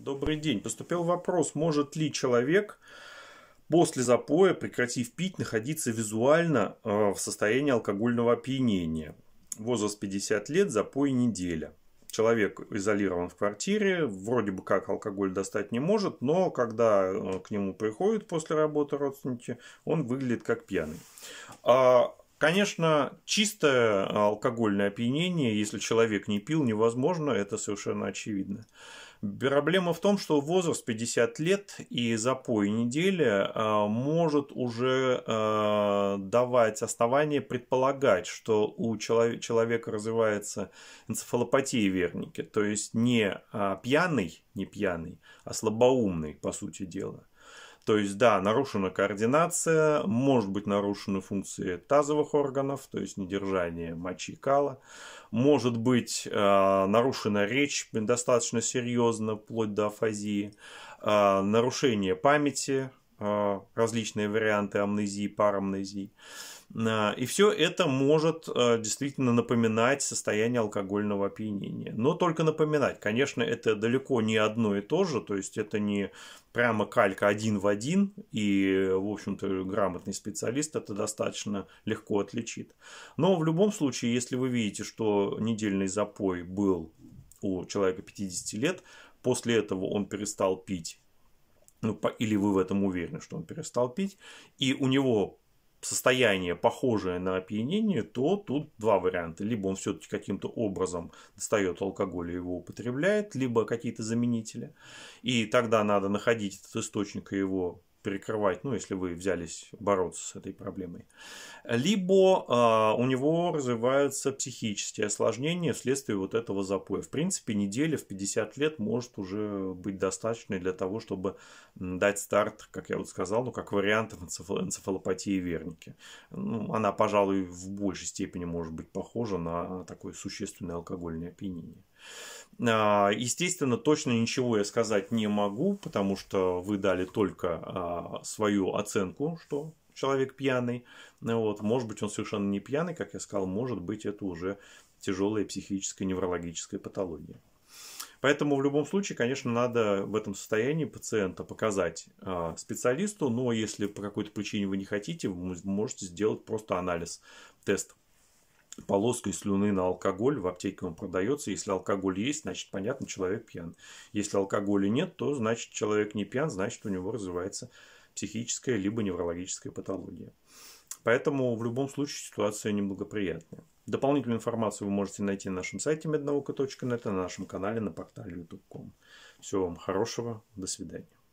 Добрый день. Поступил вопрос, может ли человек после запоя, прекратив пить, находиться визуально э, в состоянии алкогольного опьянения. Возраст 50 лет, запой неделя. Человек изолирован в квартире, вроде бы как алкоголь достать не может, но когда э, к нему приходят после работы родственники, он выглядит как пьяный. А Конечно, чистое э, алкогольное опьянение, если человек не пил, невозможно, это совершенно очевидно. Проблема в том, что возраст 50 лет и запой недели э, может уже э, давать основание предполагать, что у человека развивается энцефалопатия верники, то есть не а, пьяный, не пьяный, а слабоумный, по сути дела – то есть, да, нарушена координация, может быть нарушены функции тазовых органов, то есть недержание мочи и кала, может быть э, нарушена речь достаточно серьезно, вплоть до афазии, э, нарушение памяти, э, различные варианты амнезии, парамнезии. Э, и все это может э, действительно напоминать состояние алкогольного опьянения. Но только напоминать. Конечно, это далеко не одно и то же. То есть это не прямо калька один в один. И, в общем-то, грамотный специалист это достаточно легко отличит. Но в любом случае, если вы видите, что недельный запой был у человека 50 лет, после этого он перестал пить ну, или вы в этом уверены, что он перестал пить, и у него состояние, похожее на опьянение, то тут два варианта. Либо он все-таки каким-то образом достает алкоголь и его употребляет, либо какие-то заменители. И тогда надо находить этот источник и его перекрывать, ну, если вы взялись бороться с этой проблемой. Либо э, у него развиваются психические осложнения вследствие вот этого запоя. В принципе, неделя в 50 лет может уже быть достаточной для того, чтобы дать старт, как я вот сказал, ну, как вариант энцефалопатии верники. Ну, она, пожалуй, в большей степени может быть похожа на такое существенное алкогольное опьянение. А, естественно, точно ничего я сказать не могу, потому что вы дали только а, а, свою оценку, что человек пьяный. ну Вот. Может быть, он совершенно не пьяный, как я сказал, может быть, это уже тяжелая психическая неврологическая патология. Поэтому в любом случае, конечно, надо в этом состоянии пациента показать э, специалисту, но если по какой-то причине вы не хотите, вы можете сделать просто анализ, тест полоской слюны на алкоголь, в аптеке он продается. Если алкоголь есть, значит, понятно, человек пьян. Если алкоголя нет, то, значит, человек не пьян, значит, у него развивается психическая либо неврологическая патология. Поэтому в любом случае ситуация неблагоприятная. Дополнительную информацию вы можете найти на нашем сайте mednauka.net, на нашем канале, на портале youtube.com. Всего вам хорошего, до свидания.